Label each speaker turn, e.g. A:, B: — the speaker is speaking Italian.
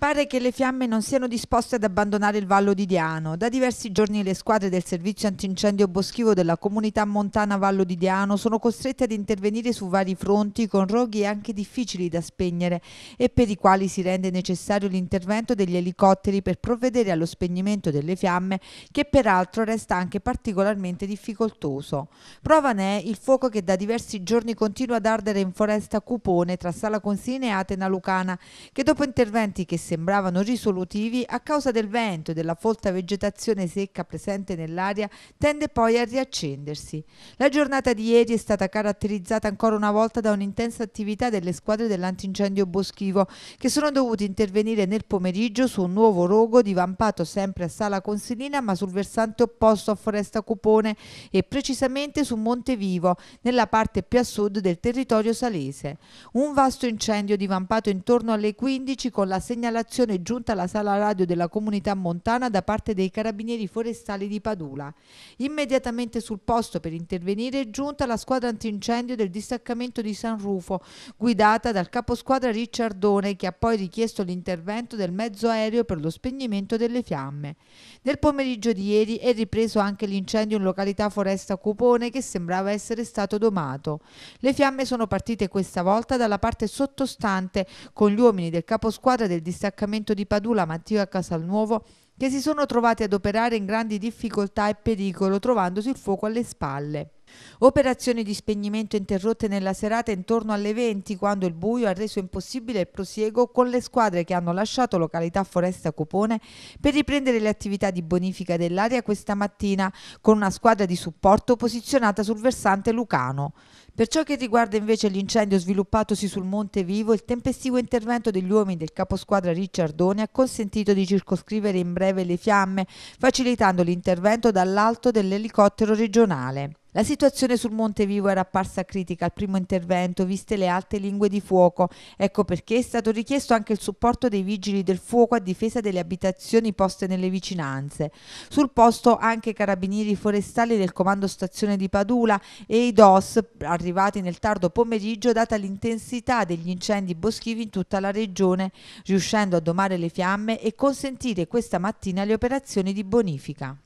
A: Pare che le fiamme non siano disposte ad abbandonare il Vallo di Diano. Da diversi giorni le squadre del servizio antincendio boschivo della comunità montana Vallo di Diano sono costrette ad intervenire su vari fronti con roghi anche difficili da spegnere e per i quali si rende necessario l'intervento degli elicotteri per provvedere allo spegnimento delle fiamme che peraltro resta anche particolarmente difficoltoso. Prova ne è il fuoco che da diversi giorni continua ad ardere in foresta Cupone tra Sala Consine e Atena Lucana che dopo interventi che si sembravano risolutivi, a causa del vento e della folta vegetazione secca presente nell'aria, tende poi a riaccendersi. La giornata di ieri è stata caratterizzata ancora una volta da un'intensa attività delle squadre dell'antincendio boschivo, che sono dovute intervenire nel pomeriggio su un nuovo rogo divampato sempre a Sala Consilina, ma sul versante opposto a Foresta Cupone e precisamente su Monte Vivo nella parte più a sud del territorio salese. Un vasto incendio divampato intorno alle 15 con la segnalazione segnalazione giunta alla sala radio della comunità montana da parte dei carabinieri forestali di Padula. Immediatamente sul posto per intervenire è giunta la squadra antincendio del distaccamento di San Rufo, guidata dal caposquadra Ricciardone, che ha poi richiesto l'intervento del mezzo aereo per lo spegnimento delle fiamme. Nel pomeriggio di ieri è ripreso anche l'incendio in località Foresta Cupone, che sembrava essere stato domato. Le fiamme sono partite questa volta dalla parte sottostante, con gli uomini del caposquadra del distaccamento destaccamento di Padula, Matteo a Casalnuovo, che si sono trovati ad operare in grandi difficoltà e pericolo, trovandosi il fuoco alle spalle. Operazioni di spegnimento interrotte nella serata intorno alle 20 quando il buio ha reso impossibile il prosieguo con le squadre che hanno lasciato località Foresta Cupone per riprendere le attività di bonifica dell'area questa mattina con una squadra di supporto posizionata sul versante lucano. Per ciò che riguarda invece l'incendio sviluppatosi sul Monte Vivo, il tempestivo intervento degli uomini del caposquadra Ricciardone ha consentito di circoscrivere in breve le fiamme, facilitando l'intervento dall'alto dell'elicottero regionale. La situazione sul Monte Vivo era apparsa critica al primo intervento, viste le alte lingue di fuoco. Ecco perché è stato richiesto anche il supporto dei vigili del fuoco a difesa delle abitazioni poste nelle vicinanze. Sul posto anche i carabinieri forestali del comando stazione di Padula e i DOS, arrivati nel tardo pomeriggio, data l'intensità degli incendi boschivi in tutta la regione, riuscendo a domare le fiamme e consentire questa mattina le operazioni di bonifica.